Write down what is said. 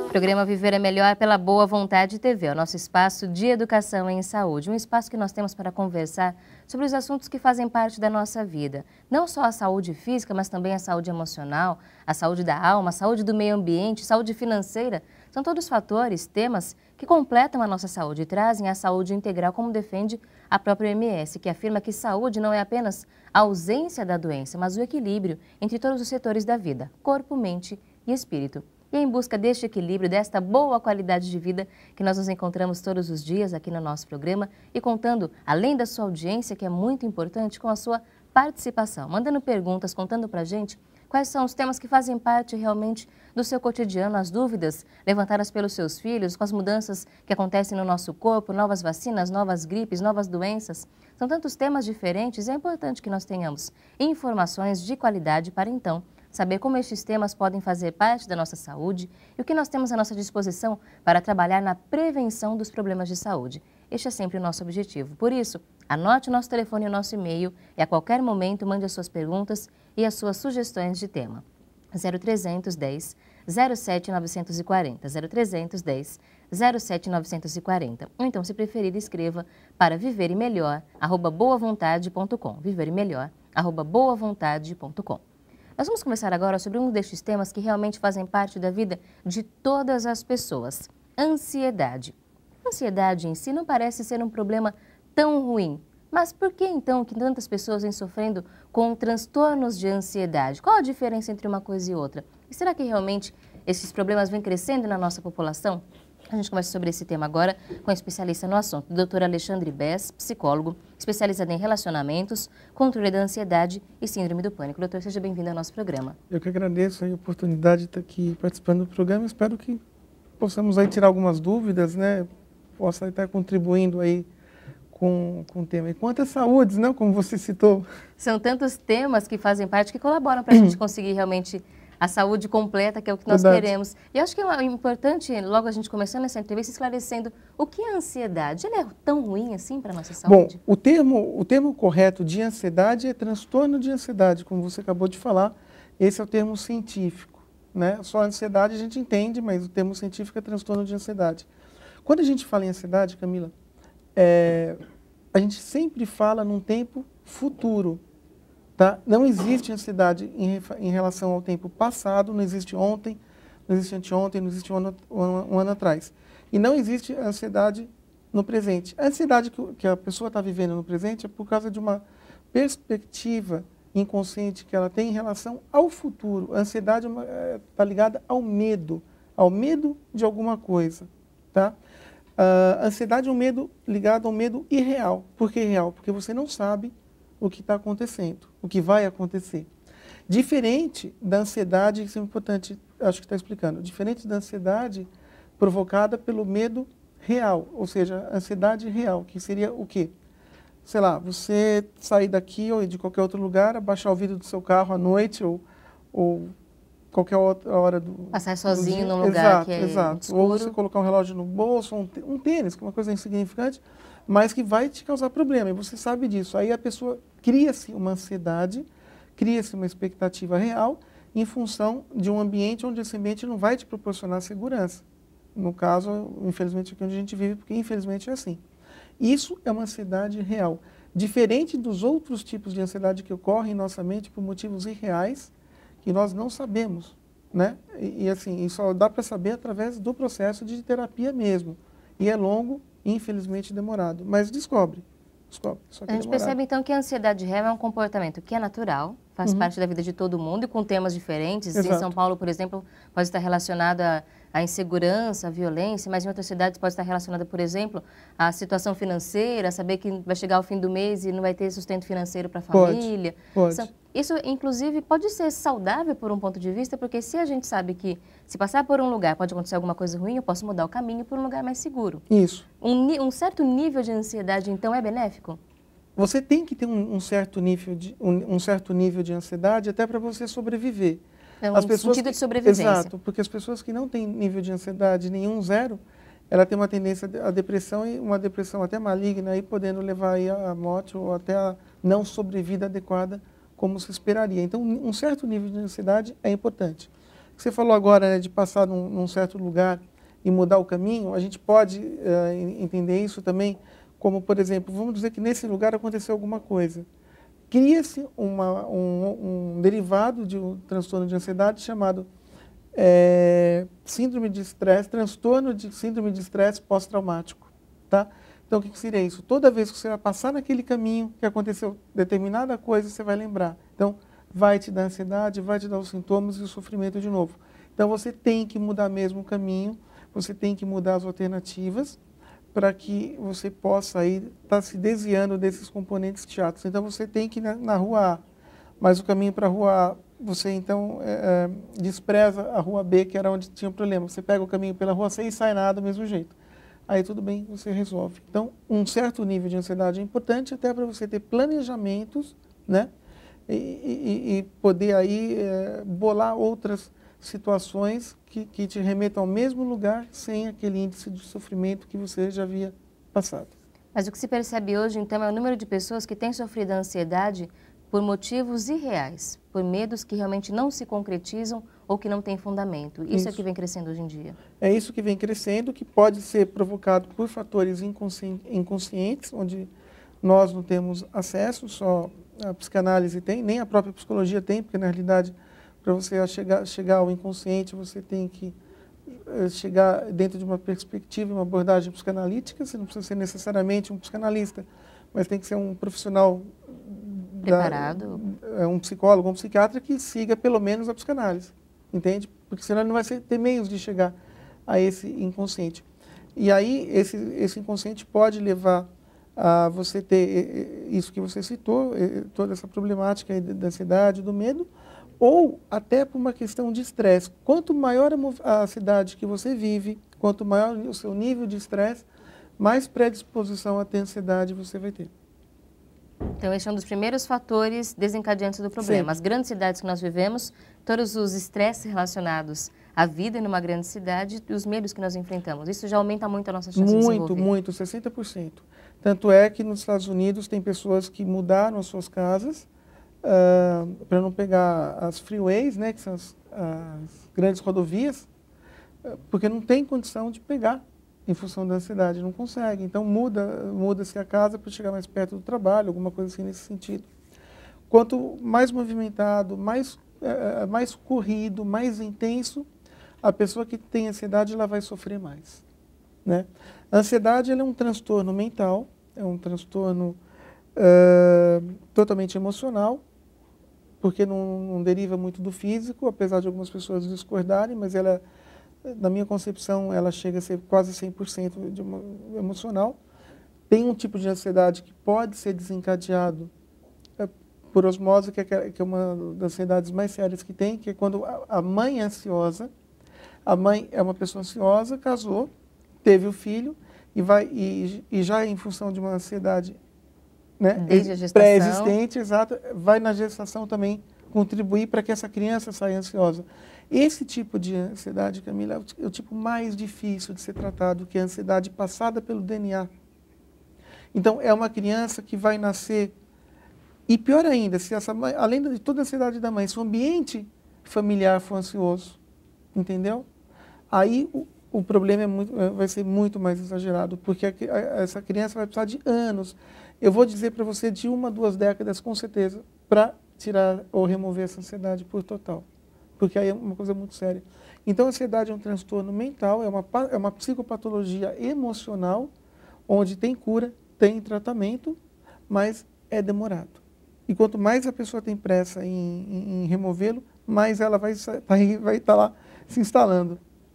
O programa Viver é Melhor pela Boa Vontade TV, o nosso espaço de educação em saúde, um espaço que nós temos para conversar sobre os assuntos que fazem parte da nossa vida, não só a saúde física, mas também a saúde emocional, a saúde da alma, a saúde do meio ambiente, saúde financeira, são todos fatores, temas, que completam a nossa saúde e trazem a saúde integral, como defende a própria OMS, que afirma que saúde não é apenas a ausência da doença, mas o equilíbrio entre todos os setores da vida, corpo, mente e espírito. E é em busca deste equilíbrio, desta boa qualidade de vida que nós nos encontramos todos os dias aqui no nosso programa e contando, além da sua audiência, que é muito importante, com a sua participação, mandando perguntas, contando a gente Quais são os temas que fazem parte realmente do seu cotidiano, as dúvidas levantadas pelos seus filhos, com as mudanças que acontecem no nosso corpo, novas vacinas, novas gripes, novas doenças? São tantos temas diferentes, é importante que nós tenhamos informações de qualidade para então saber como estes temas podem fazer parte da nossa saúde e o que nós temos à nossa disposição para trabalhar na prevenção dos problemas de saúde. Este é sempre o nosso objetivo. Por isso, anote o nosso telefone e o nosso e-mail e a qualquer momento mande as suas perguntas e as suas sugestões de tema. 0310 07940 0310 07940 ou então, se preferir, escreva para viver e melhor, arroba boavontade.com, viver e melhor, arroba boavontade.com. Nós vamos começar agora sobre um destes temas que realmente fazem parte da vida de todas as pessoas, ansiedade. ansiedade em si não parece ser um problema tão ruim, mas por que então que tantas pessoas vêm sofrendo com transtornos de ansiedade? Qual a diferença entre uma coisa e outra? E será que realmente esses problemas vêm crescendo na nossa população? A gente conversa sobre esse tema agora com a especialista no assunto, o Dr. Alexandre Bess, psicólogo, especializado em relacionamentos, controle da ansiedade e síndrome do pânico. Doutor, seja bem-vindo ao nosso programa. Eu que agradeço a oportunidade de estar aqui participando do programa. Espero que possamos aí tirar algumas dúvidas, né? Possa estar contribuindo aí com, com o tema. E quantas saúdes, não? Né, como você citou. São tantos temas que fazem parte, que colaboram para a gente conseguir realmente a saúde completa, que é o que nós Verdade. queremos. E acho que é importante, logo a gente começando essa entrevista, esclarecendo o que é ansiedade. Ele é tão ruim assim para a nossa saúde? Bom, o termo, o termo correto de ansiedade é transtorno de ansiedade, como você acabou de falar. Esse é o termo científico. Né? Só ansiedade a gente entende, mas o termo científico é transtorno de ansiedade. Quando a gente fala em ansiedade, Camila, é, a gente sempre fala num tempo futuro. Tá? Não existe ansiedade em, em relação ao tempo passado, não existe ontem, não existe anteontem, não existe um ano, um, um ano atrás. E não existe ansiedade no presente. A ansiedade que, que a pessoa está vivendo no presente é por causa de uma perspectiva inconsciente que ela tem em relação ao futuro. A ansiedade está é é, ligada ao medo, ao medo de alguma coisa. Tá? Uh, ansiedade é um medo ligado a um medo irreal. Por que irreal? Porque você não sabe o que está acontecendo, o que vai acontecer. Diferente da ansiedade, isso é importante, acho que está explicando, diferente da ansiedade provocada pelo medo real, ou seja, ansiedade real, que seria o quê? Sei lá, você sair daqui ou de qualquer outro lugar, abaixar o vidro do seu carro à noite ou, ou qualquer outra hora do. Passar sozinho do num lugar exato, que é Exato, escuro. Ou você colocar um relógio no bolso, um, um tênis, que é uma coisa insignificante, mas que vai te causar problema, e você sabe disso. Aí a pessoa cria-se uma ansiedade, cria-se uma expectativa real em função de um ambiente onde esse ambiente não vai te proporcionar segurança. No caso, infelizmente, aqui onde a gente vive, porque infelizmente é assim. Isso é uma ansiedade real. Diferente dos outros tipos de ansiedade que ocorrem em nossa mente por motivos irreais, que nós não sabemos, né? E, e assim, só dá para saber através do processo de terapia mesmo. E é longo e infelizmente demorado, mas descobre. descobre a gente é percebe então que a ansiedade real é um comportamento que é natural, faz uhum. parte da vida de todo mundo e com temas diferentes. Exato. Em São Paulo, por exemplo, pode estar relacionada a a insegurança, a violência, mas em outras cidades pode estar relacionada, por exemplo, à situação financeira, saber que vai chegar o fim do mês e não vai ter sustento financeiro para a família. Pode, pode. Isso, inclusive, pode ser saudável por um ponto de vista, porque se a gente sabe que se passar por um lugar pode acontecer alguma coisa ruim, eu posso mudar o caminho para um lugar mais seguro. Isso. Um, um, certo nível de ansiedade, então, é benéfico? Você tem que ter um, um certo, nível de, um, um certo nível de ansiedade até para você sobreviver. É um as pessoas sentido que, de sobrevivência. Exato, porque as pessoas que não têm nível de ansiedade nenhum, zero, ela tem uma tendência à depressão e uma depressão até maligna, e podendo levar aí à morte ou até a não sobrevida adequada como se esperaria. Então, um certo nível de ansiedade é importante. Você falou agora né, de passar num, num, certo lugar e mudar o caminho, a gente pode uh, entender isso também como, por exemplo, vamos dizer que nesse lugar aconteceu alguma coisa cria-se um, um, derivado de um transtorno de ansiedade chamado é, síndrome de estresse, transtorno de síndrome de estresse pós-traumático. Tá? Então, o que seria isso? Toda vez que você vai passar naquele caminho que aconteceu determinada coisa, você vai lembrar. Então, vai te dar ansiedade, vai te dar os sintomas e o sofrimento de novo. Então, você tem que mudar mesmo o caminho, você tem que mudar as alternativas, para que você possa aí estar tá se desviando desses componentes chatos. Então você tem que ir na, na rua A, mas o caminho para a rua A, você então é, é, despreza a rua B, que era onde tinha o problema. Você pega o caminho pela rua C e sai na A do mesmo jeito. Aí tudo bem, você resolve. Então, um certo nível de ansiedade é importante até para você ter planejamentos, né? E, e, e poder aí é, bolar outras situações que, que te remetam ao mesmo lugar sem aquele índice de sofrimento que você já havia passado. Mas o que se percebe hoje, então, é o número de pessoas que têm sofrido ansiedade por motivos irreais, por medos que realmente não se concretizam ou que não têm fundamento. Isso, é isso, é que vem crescendo hoje em dia. É isso que vem crescendo, que pode ser provocado por fatores inconsci inconscientes, onde nós não temos acesso, só a psicanálise tem, nem a própria psicologia tem, porque na realidade para você chegar, chegar ao inconsciente, você tem que eh, chegar dentro de uma perspectiva, uma abordagem psicanalítica, você não precisa ser necessariamente um psicanalista, mas tem que ser um profissional preparado, da, é, um psicólogo, um psiquiatra que siga pelo menos a psicanálise, entende? Porque senão não vai ter meios de chegar a esse inconsciente. E aí esse, esse inconsciente pode levar a você ter eh, eh, isso que você citou, toda essa problemática da ansiedade, do medo, ou até por uma questão de estresse. Quanto maior a cidade que você vive, quanto maior o seu nível de estresse, mais predisposição à ansiedade você vai ter. Então, esse é um dos primeiros fatores desencadeantes do problema. Sim. As grandes cidades que nós vivemos, todos os estresses relacionados à vida numa grande cidade e os medos que nós enfrentamos. Isso já aumenta muito a nossa chance muito, de desenvolver. Muito, muito, 60%. Tanto é que nos Estados Unidos tem pessoas que mudaram as suas casas uh, ah, para não pegar as freeways, né, que são as, as grandes rodovias, ah, porque não tem condição de pegar em função da ansiedade, não consegue. Então muda, muda-se a casa para chegar mais perto do trabalho, alguma coisa assim nesse sentido. Quanto mais movimentado, mais, eh, eh, mais corrido, mais intenso, a pessoa que tem ansiedade ela vai sofrer mais. Né? A ansiedade é um transtorno mental, é um transtorno uh, totalmente emocional, porque não, não, deriva muito do físico, apesar de algumas pessoas discordarem, mas ela, na minha concepção, ela chega a ser quase 100% de uma, emocional. Tem um tipo de ansiedade que pode ser desencadeado é, por osmose, que é, que é, uma das ansiedades mais sérias que tem, que é quando a, a mãe é ansiosa, a mãe é uma pessoa ansiosa, casou, teve o filho, e, vai, e, e já em função de uma ansiedade né, uhum. pré-existente, exato, vai na gestação também contribuir para que essa criança saia ansiosa. Esse tipo de ansiedade, Camila, é, é o tipo mais difícil de ser tratado, que é a ansiedade passada pelo DNA. Então, é uma criança que vai nascer, e pior ainda, se essa mãe, além de toda a ansiedade da mãe, se o ambiente familiar for ansioso, entendeu? Aí o, o problema é muito, é, vai ser muito mais exagerado, porque a, a, essa criança vai precisar de anos eu vou dizer para você de uma, duas décadas, com certeza, para tirar ou remover essa ansiedade por total. Porque aí é uma coisa muito séria. Então, a ansiedade é um transtorno mental, é uma, é uma psicopatologia emocional, onde tem cura, tem tratamento, mas é demorado. E quanto mais a pessoa tem pressa em, em, em removê-lo, mais ela vai estar vai, vai tá lá se instalando.